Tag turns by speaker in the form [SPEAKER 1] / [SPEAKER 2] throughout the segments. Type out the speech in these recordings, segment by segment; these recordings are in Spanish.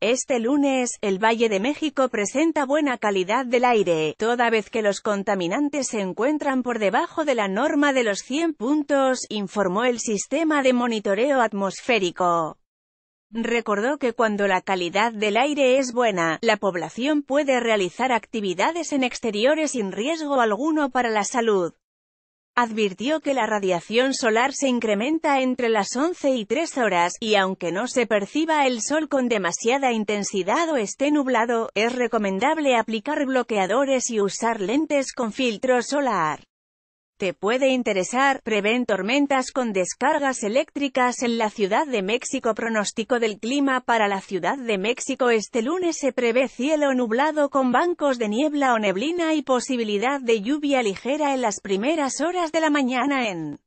[SPEAKER 1] Este lunes, el Valle de México presenta buena calidad del aire, toda vez que los contaminantes se encuentran por debajo de la norma de los 100 puntos, informó el Sistema de Monitoreo Atmosférico. Recordó que cuando la calidad del aire es buena, la población puede realizar actividades en exteriores sin riesgo alguno para la salud advirtió que la radiación solar se incrementa entre las 11 y 3 horas, y aunque no se perciba el sol con demasiada intensidad o esté nublado, es recomendable aplicar bloqueadores y usar lentes con filtro solar. Te puede interesar, prevén tormentas con descargas eléctricas en la Ciudad de México Pronóstico del clima para la Ciudad de México Este lunes se prevé cielo nublado con bancos de niebla o neblina y posibilidad de lluvia ligera en las primeras horas de la mañana en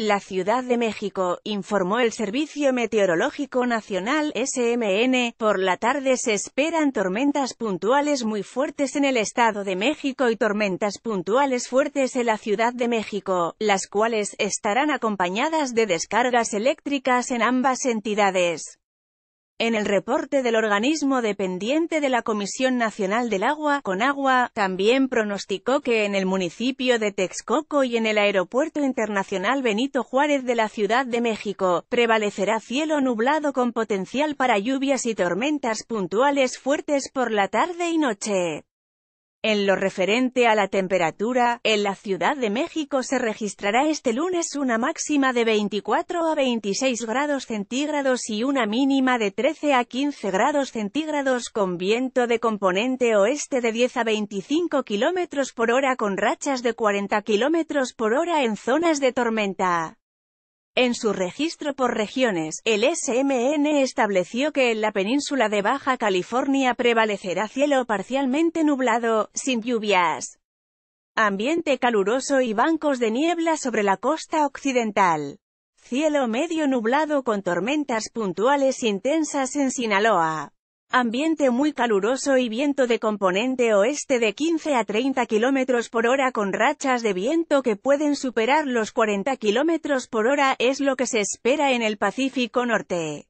[SPEAKER 1] la Ciudad de México, informó el Servicio Meteorológico Nacional, SMN, por la tarde se esperan tormentas puntuales muy fuertes en el Estado de México y tormentas puntuales fuertes en la Ciudad de México, las cuales estarán acompañadas de descargas eléctricas en ambas entidades. En el reporte del organismo dependiente de la Comisión Nacional del Agua, Conagua, también pronosticó que en el municipio de Texcoco y en el Aeropuerto Internacional Benito Juárez de la Ciudad de México, prevalecerá cielo nublado con potencial para lluvias y tormentas puntuales fuertes por la tarde y noche. En lo referente a la temperatura, en la Ciudad de México se registrará este lunes una máxima de 24 a 26 grados centígrados y una mínima de 13 a 15 grados centígrados con viento de componente oeste de 10 a 25 kilómetros por hora con rachas de 40 kilómetros por hora en zonas de tormenta. En su registro por regiones, el SMN estableció que en la península de Baja California prevalecerá cielo parcialmente nublado, sin lluvias, ambiente caluroso y bancos de niebla sobre la costa occidental. Cielo medio nublado con tormentas puntuales intensas en Sinaloa. Ambiente muy caluroso y viento de componente oeste de 15 a 30 km por hora con rachas de viento que pueden superar los 40 km por hora es lo que se espera en el Pacífico Norte.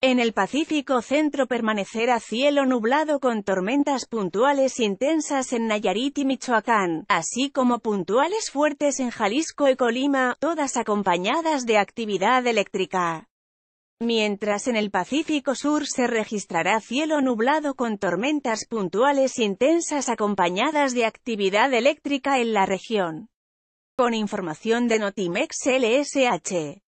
[SPEAKER 1] En el Pacífico Centro permanecerá cielo nublado con tormentas puntuales intensas en Nayarit y Michoacán, así como puntuales fuertes en Jalisco y Colima, todas acompañadas de actividad eléctrica. Mientras en el Pacífico Sur se registrará cielo nublado con tormentas puntuales intensas acompañadas de actividad eléctrica en la región. Con información de Notimex LSH.